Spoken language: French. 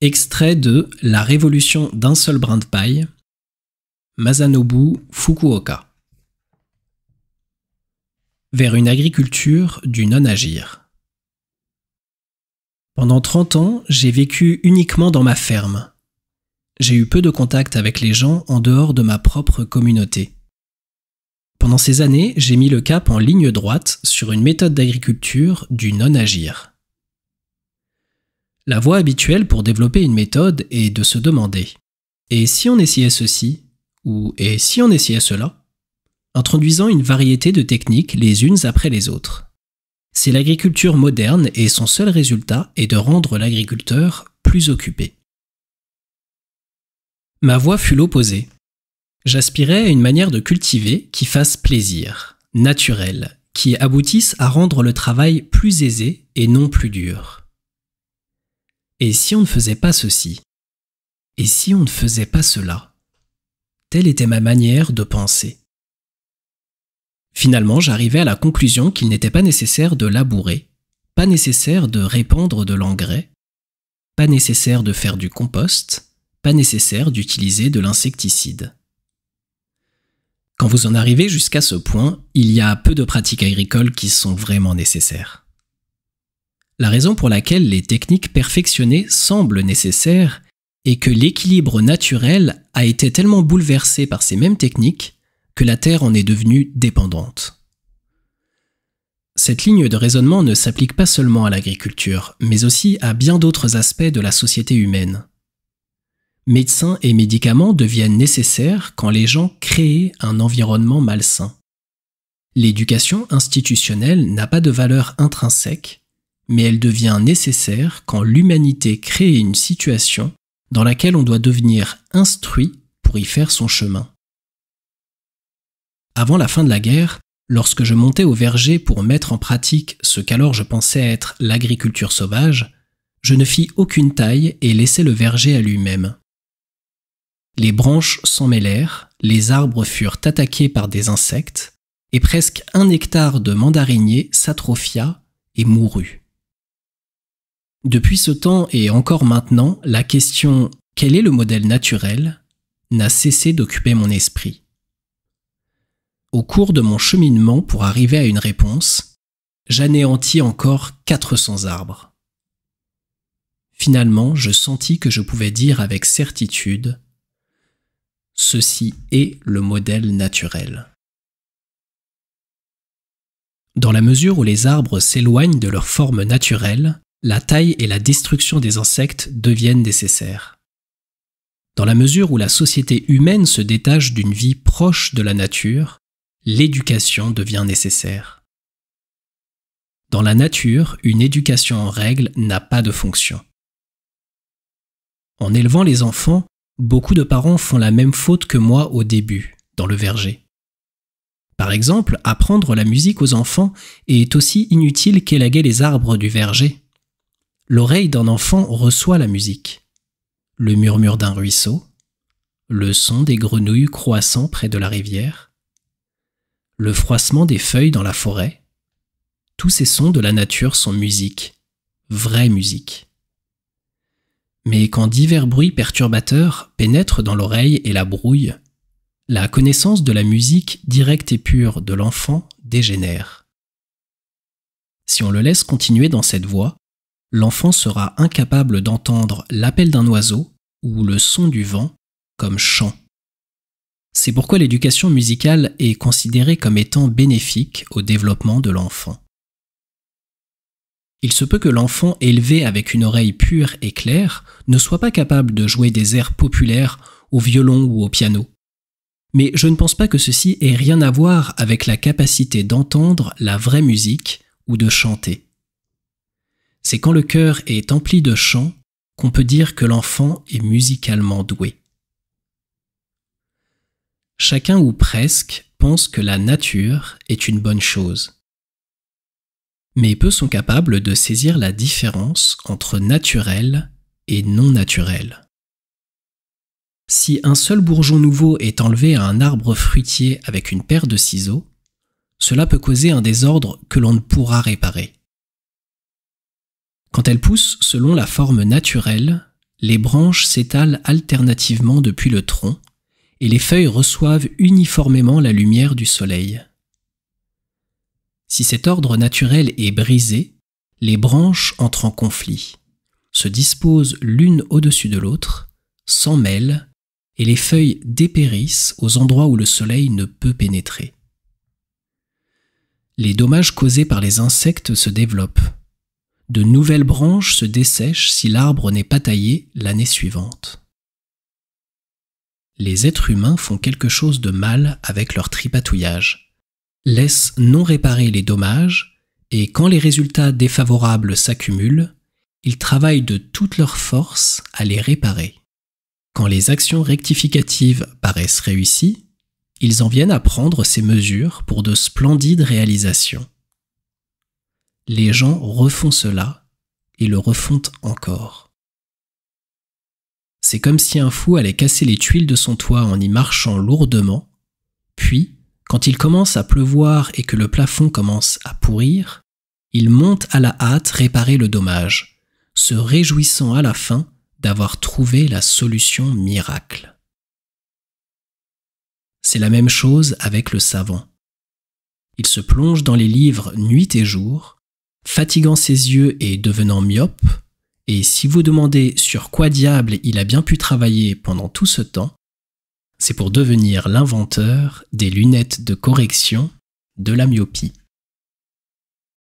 Extrait de La révolution d'un seul brin de paille, Masanobu Fukuoka. Vers une agriculture du non-agir. Pendant 30 ans, j'ai vécu uniquement dans ma ferme. J'ai eu peu de contact avec les gens en dehors de ma propre communauté. Pendant ces années, j'ai mis le cap en ligne droite sur une méthode d'agriculture du non-agir. La voie habituelle pour développer une méthode est de se demander Et si on essayait ceci ou Et si on essayait cela introduisant une variété de techniques les unes après les autres. C'est l'agriculture moderne et son seul résultat est de rendre l'agriculteur plus occupé. Ma voie fut l'opposée. J'aspirais à une manière de cultiver qui fasse plaisir, naturelle, qui aboutisse à rendre le travail plus aisé et non plus dur. Et si on ne faisait pas ceci Et si on ne faisait pas cela Telle était ma manière de penser. Finalement, j'arrivais à la conclusion qu'il n'était pas nécessaire de labourer, pas nécessaire de répandre de l'engrais, pas nécessaire de faire du compost, pas nécessaire d'utiliser de l'insecticide. Quand vous en arrivez jusqu'à ce point, il y a peu de pratiques agricoles qui sont vraiment nécessaires. La raison pour laquelle les techniques perfectionnées semblent nécessaires est que l'équilibre naturel a été tellement bouleversé par ces mêmes techniques que la Terre en est devenue dépendante. Cette ligne de raisonnement ne s'applique pas seulement à l'agriculture, mais aussi à bien d'autres aspects de la société humaine. Médecins et médicaments deviennent nécessaires quand les gens créent un environnement malsain. L'éducation institutionnelle n'a pas de valeur intrinsèque mais elle devient nécessaire quand l'humanité crée une situation dans laquelle on doit devenir instruit pour y faire son chemin. Avant la fin de la guerre, lorsque je montais au verger pour mettre en pratique ce qu'alors je pensais être l'agriculture sauvage, je ne fis aucune taille et laissai le verger à lui-même. Les branches s'en mêlèrent, les arbres furent attaqués par des insectes, et presque un hectare de mandariniers s'atrophia et mourut. Depuis ce temps et encore maintenant, la question quel est le modèle naturel n'a cessé d'occuper mon esprit. Au cours de mon cheminement pour arriver à une réponse, j'anéantis encore 400 arbres. Finalement, je sentis que je pouvais dire avec certitude Ceci est le modèle naturel. Dans la mesure où les arbres s'éloignent de leur forme naturelle, la taille et la destruction des insectes deviennent nécessaires. Dans la mesure où la société humaine se détache d'une vie proche de la nature, l'éducation devient nécessaire. Dans la nature, une éducation en règle n'a pas de fonction. En élevant les enfants, beaucoup de parents font la même faute que moi au début, dans le verger. Par exemple, apprendre la musique aux enfants est aussi inutile qu'élaguer les arbres du verger l'oreille d'un enfant reçoit la musique, le murmure d'un ruisseau, le son des grenouilles croissant près de la rivière, le froissement des feuilles dans la forêt. Tous ces sons de la nature sont musique, vraie musique. Mais quand divers bruits perturbateurs pénètrent dans l'oreille et la brouillent, la connaissance de la musique directe et pure de l'enfant dégénère. Si on le laisse continuer dans cette voie, l'enfant sera incapable d'entendre l'appel d'un oiseau ou le son du vent comme chant. C'est pourquoi l'éducation musicale est considérée comme étant bénéfique au développement de l'enfant. Il se peut que l'enfant élevé avec une oreille pure et claire ne soit pas capable de jouer des airs populaires au violon ou au piano. Mais je ne pense pas que ceci ait rien à voir avec la capacité d'entendre la vraie musique ou de chanter. C'est quand le cœur est empli de chant qu'on peut dire que l'enfant est musicalement doué. Chacun ou presque pense que la nature est une bonne chose. Mais peu sont capables de saisir la différence entre naturel et non naturel. Si un seul bourgeon nouveau est enlevé à un arbre fruitier avec une paire de ciseaux, cela peut causer un désordre que l'on ne pourra réparer. Quand elles poussent selon la forme naturelle, les branches s'étalent alternativement depuis le tronc et les feuilles reçoivent uniformément la lumière du soleil. Si cet ordre naturel est brisé, les branches entrent en conflit, se disposent l'une au-dessus de l'autre, s'en mêlent, et les feuilles dépérissent aux endroits où le soleil ne peut pénétrer. Les dommages causés par les insectes se développent, de nouvelles branches se dessèchent si l'arbre n'est pas taillé l'année suivante. Les êtres humains font quelque chose de mal avec leur tripatouillage, laissent non réparer les dommages, et quand les résultats défavorables s'accumulent, ils travaillent de toutes leurs forces à les réparer. Quand les actions rectificatives paraissent réussies, ils en viennent à prendre ces mesures pour de splendides réalisations les gens refont cela et le refont encore. C'est comme si un fou allait casser les tuiles de son toit en y marchant lourdement, puis, quand il commence à pleuvoir et que le plafond commence à pourrir, il monte à la hâte réparer le dommage, se réjouissant à la fin d'avoir trouvé la solution miracle. C'est la même chose avec le savant. Il se plonge dans les livres nuit et jour, fatiguant ses yeux et devenant myope, et si vous demandez sur quoi diable il a bien pu travailler pendant tout ce temps, c'est pour devenir l'inventeur des lunettes de correction de la myopie.